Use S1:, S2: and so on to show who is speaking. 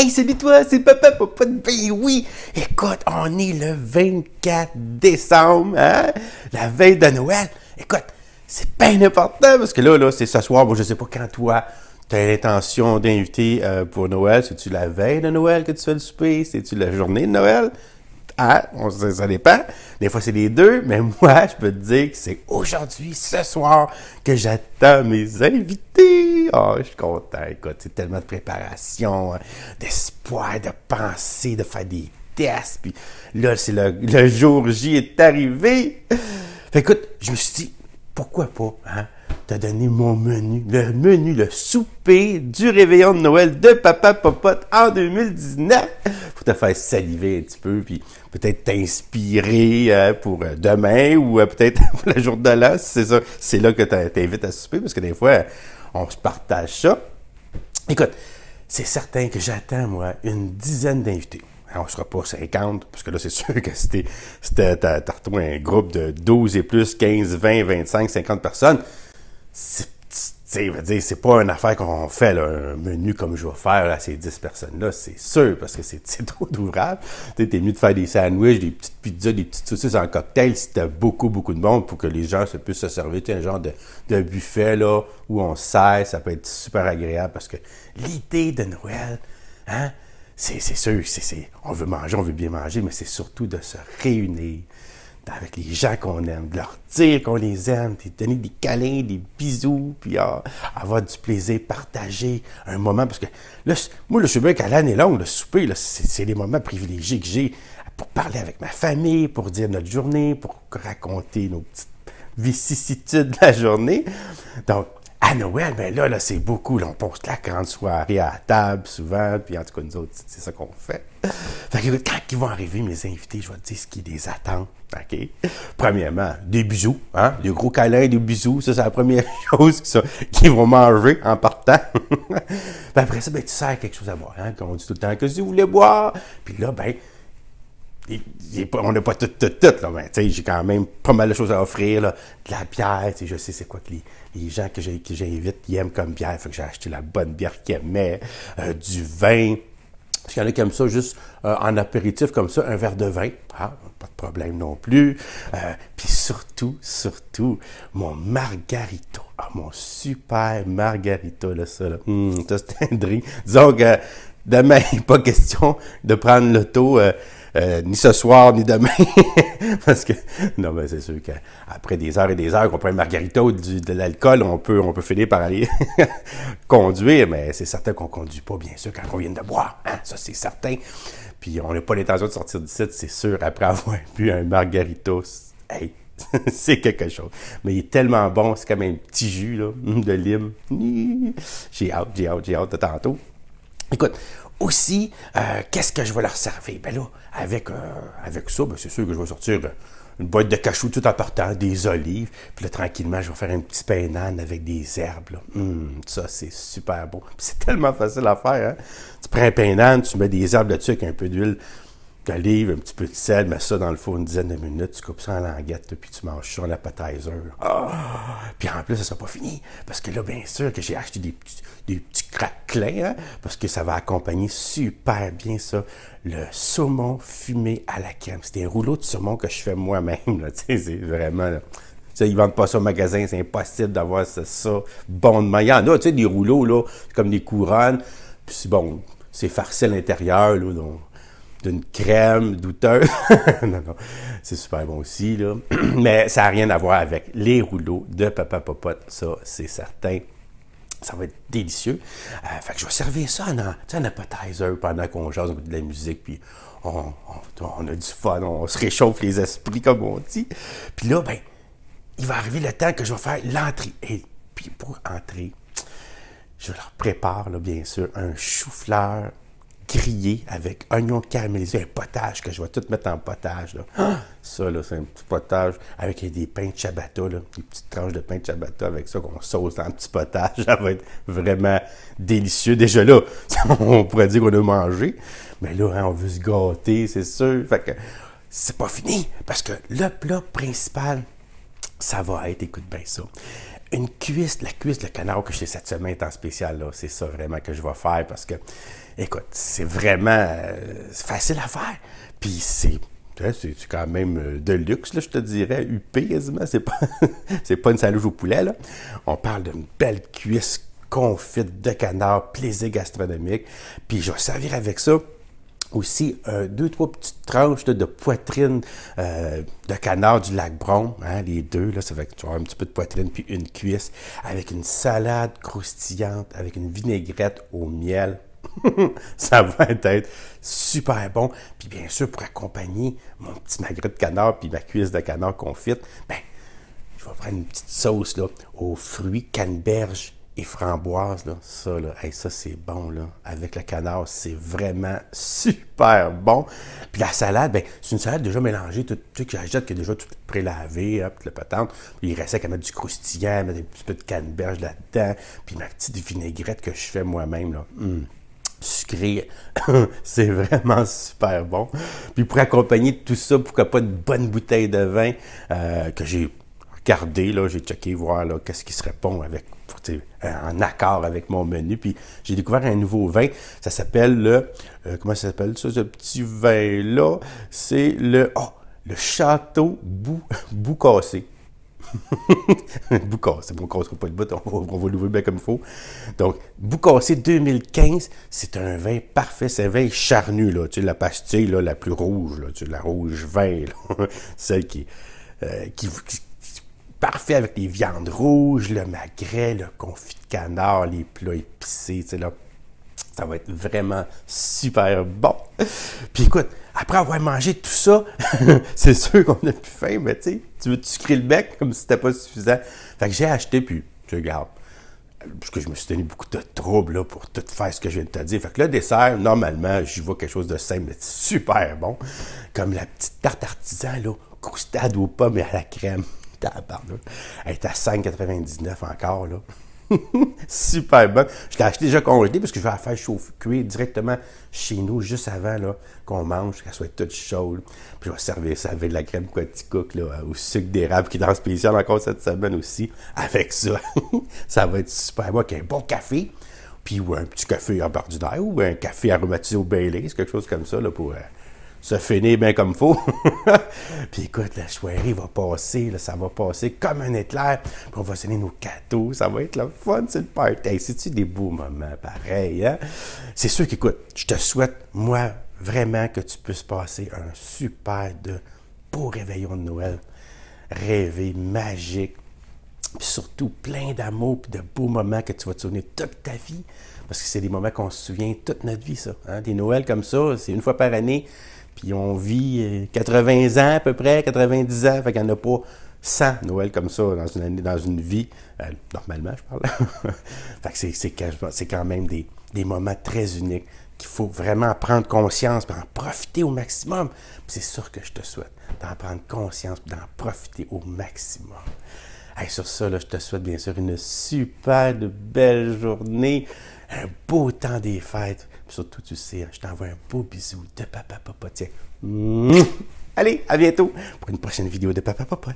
S1: Hey, salut toi, c'est Papa Papa de oui! Écoute, on est le 24 décembre, hein? La veille de Noël. Écoute, c'est bien important parce que là, c'est ce soir. Bon, je sais pas quand toi, tu as l'intention d'inviter euh, pour Noël. C'est-tu la veille de Noël que tu fais le souper? C'est-tu la journée de Noël? Ah, on, ça, dépend. Des fois, c'est les deux, mais moi, je peux te dire que c'est aujourd'hui, ce soir, que j'attends mes invités. Oh, je suis content, écoute, c'est tellement de préparation, hein, d'espoir, de pensée, de faire des tests. Puis là, c'est le, le jour J est arrivé. Fait écoute, je me suis dit, pourquoi pas, hein? T'as donné mon menu, le menu, le souper du réveillon de Noël de Papa Popote en 2019 Faut te faire saliver un petit peu, puis peut-être t'inspirer euh, pour euh, demain ou euh, peut-être pour le jour de l'an, c'est ça. C'est là que t'invites à souper parce que des fois, on se partage ça. Écoute, c'est certain que j'attends, moi, une dizaine d'invités on ne sera pas 50, parce que là, c'est sûr que c'était, c'était, t'as, un groupe de 12 et plus, 15, 20, 25, 50 personnes c'est pas une affaire qu'on fait, un menu comme je vais faire à ces 10 personnes-là, c'est sûr, parce que c'est trop d'ouvrage. Tu es mieux de faire des sandwichs, des petites pizzas, des petites saucisses en cocktail si t'as beaucoup, beaucoup de monde pour que les gens se puissent se servir. Tu un genre de, buffet, là, où on sert, ça peut être super agréable, parce que l'idée de Noël, hein, c'est sûr, on veut manger, on veut bien manger, mais c'est surtout de se réunir, avec les gens qu'on aime, de leur dire qu'on les aime, de donner des câlins, des bisous, puis ah, avoir du plaisir, partager un moment. Parce que là, moi, le je suis bien qu'à l'année longue, le souper, c'est les moments privilégiés que j'ai pour parler avec ma famille, pour dire notre journée, pour raconter nos petites vicissitudes de la journée. Donc, à Noël, ben là, là c'est beaucoup. on passe la grande soirée à table souvent, puis en tout cas, nous autres, c'est ça qu'on fait. Fait que quand ils vont arriver, mes invités, je vais te dire ce qui les attend. OK? Premièrement, des bisous, hein? Des gros câlins, des bisous. Ça, c'est la première chose qu'ils vont manger en partant. puis après ça, ben, tu sers quelque chose à boire, hein? on dit tout le temps, que si vous voulez boire. Puis là, ben, on n'a pas tout, tout, tout, là, mais j'ai quand même pas mal de choses à offrir, là. de la bière, je sais c'est quoi que les, gens que j'invite, ils aiment comme bière, faut que j'ai acheté la bonne bière qu'ils aimaient, euh, du vin, parce qu'il y en a qui ça juste euh, en apéritif comme ça, un verre de vin, ah, pas de problème non plus, euh, puis surtout, surtout, mon margarito, ah, mon super margarito, là, ça, là, hum, ça c'est un drink, disons que demain, pas question de prendre le l'auto... Euh, ni ce soir, ni demain. Parce que, non, mais c'est sûr qu'après des heures et des heures qu'on prend une margarita ou du, de l'alcool, on peut, on peut finir par aller conduire, mais c'est certain qu'on conduit pas, bien sûr, quand on vient de boire. Hein, ça, c'est certain. Puis on n'a pas l'intention de sortir du site, c'est sûr, après avoir bu un margarita. Hey, c'est quelque chose. Mais il est tellement bon, c'est comme un petit jus là, de lime. J'ai hâte, j'ai hâte, j'ai hâte de tantôt. Écoute, aussi, euh, qu'est-ce que je vais leur servir? Ben là, avec, euh, avec ça, ben, c'est sûr que je vais sortir euh, une boîte de cachou tout en partant, des olives. Puis là, tranquillement, je vais faire un petit pain d'âne avec des herbes. Hum, ça, c'est super beau. c'est tellement facile à faire. Hein. Tu prends un pain d'âne, tu mets des herbes là-dessus avec un peu d'huile un petit peu de sel, mets ça dans le four une dizaine de minutes, tu coupes ça en languette, puis tu manges ça en appetizer. Ah! Puis en plus, ça sera pas fini, parce que là, bien sûr que j'ai acheté des petits, des petits craquelins, hein, parce que ça va accompagner super bien ça, le saumon fumé à la crème. C'est un rouleau de saumon que je fais moi-même, c'est vraiment... Là, ils ne vendent pas ça au magasin, c'est impossible d'avoir ça, bon de Il y en tu sais, des rouleaux, là, comme des couronnes. Puis bon, c'est farcé à l'intérieur, là, d'une crème douteuse. c'est super bon aussi, là. Mais ça n'a rien à voir avec les rouleaux de Papa Popote, ça, c'est certain. Ça va être délicieux. Euh, fait que je vais servir ça en, en appetizer pendant qu'on jase de la musique, puis on, a du fun, on se réchauffe les esprits, comme on dit. Puis là, ben, il va arriver le temps que je vais faire l'entrée. Et puis pour entrer, je leur prépare, bien sûr, un chou-fleur crié avec oignons caramélisés, un potage que je vais tout mettre en potage. Là. Ah! Ça, là, c'est un petit potage avec des pains de ciabatta, là, des petites tranches de pain de ciabatta avec ça qu'on sauce dans un petit potage. Ça va être vraiment délicieux. Déjà là, on pourrait dire qu'on a mangé, mais là, hein, on veut se gâter, c'est sûr. Fait que c'est pas fini parce que le plat principal, ça va être, écoute bien ça, une cuisse, la cuisse de canard que j'ai cette semaine en spécial. C'est ça vraiment que je vais faire parce que, écoute, c'est vraiment euh, facile à faire. Puis c'est. C'est quand même euh, de luxe, je te dirais, huppé quasiment. C'est pas, pas une salouche au poulet. Là. On parle d'une belle cuisse confite de canard, plaisir gastronomique. Puis je vais servir avec ça aussi un, euh, deux, trois petites tranches de poitrine euh, de canard du lac Bron, hein, les deux, là, ça fait être un petit peu de poitrine puis une cuisse, avec une salade croustillante, avec une vinaigrette au miel. ça va être super bon. Puis bien sûr, pour accompagner mon petit magret de canard puis ma cuisse de canard confite, ben, je vais prendre une petite sauce là, aux fruits canneberge et framboise, là, ça, là, ça c'est bon. Là. Avec le canard, c'est vraiment super bon. Puis la salade, ben, c'est une salade déjà mélangée, tout, ce que j'achète, qui est déjà tout prélavé hein, toute la patente. il reste qu'à mettre du croustillant, mettre un petit peu de canneberge là-dedans. Puis ma petite vinaigrette que je fais moi-même. là. Hum, c'est vraiment super bon. Puis pour accompagner tout ça, pourquoi pas une bonne bouteille de vin euh, que j'ai regarder, là, j'ai checké, voir là, qu'est-ce qui se répond avec, en accord avec mon menu. Puis j'ai découvert un nouveau vin. Ça s'appelle le. Euh, comment ça s'appelle ça, ce petit vin-là? C'est le. Oh, le Château Boucassé. Boucassé, on ne pas de bout, on va, l'ouvrir bien comme il faut. Donc, Boucassé 2015, c'est un vin parfait, c'est un vin charnu, là, tu sais, la pastille là, la plus rouge, là, tu la rouge vin, là, celle qui euh, avec les viandes rouges, le magret, le confit de canard, les plats épicés, là. Ça va être vraiment super bon. Puis écoute, après avoir mangé tout ça, c'est sûr qu'on n'a plus faim, mais tu sais, tu veux le bec comme si c'était pas suffisant. Fait que j'ai acheté, puis je garde. Parce que je me suis tenu beaucoup de troubles là, pour tout faire ce que je viens de te dire. Fait que le dessert, normalement, j'y vois quelque chose de simple, mais super bon. Comme la petite tarte artisan, là, croustade ou pomme à la crème. Elle est à 5,99 encore, là. Super bon. Je l'ai acheté déjà congelé parce que je vais la faire chauffer, cuire directement chez nous juste avant là, qu'on mange, qu'elle soit toute chaude. Puis je vais servir ça avec de la crème Quaticook là, euh, au sucre d'érable qui est le spécial encore cette semaine aussi. Avec ça, ça va être super bon. Avec un bon café, puis ou un petit café en d'air ou un café aromatisé au c'est quelque chose comme ça là, pour euh, se finir bien comme faut. puis écoute, la soirée va passer, ça va passer comme un éclair. Puis on va sonner nos cadeaux, ça va être le fun, c'est le party. C'est-tu des beaux moments pareil, hein? C'est sûr qu'écoute, je te souhaite, moi, vraiment que tu puisses passer un super de beau réveillon de Noël. Rêvé, magique, puis surtout plein d'amour puis de beaux moments que tu vas te souvenir toute ta vie. Parce que c'est des moments qu'on se souvient toute notre vie, ça. Hein? Des Noëls comme ça, c'est une fois par année. Puis on vit 80 euh, ans à peu près, 90 ans, fait qu'il n'y en a pas 100 Noël comme ça dans une, dans une vie, euh, normalement je parle. fait que c'est quand même des, moments très uniques qu'il faut vraiment prendre conscience, et en profiter au maximum. C'est sûr que je te souhaite d'en prendre conscience, d'en profiter au maximum. sur ça, je te souhaite bien sûr une super belle journée, un beau temps des fêtes surtout, tu sais, je t'envoie un beau bisou de papa papa. Tiens. Allez, à bientôt pour une prochaine vidéo de papa papa.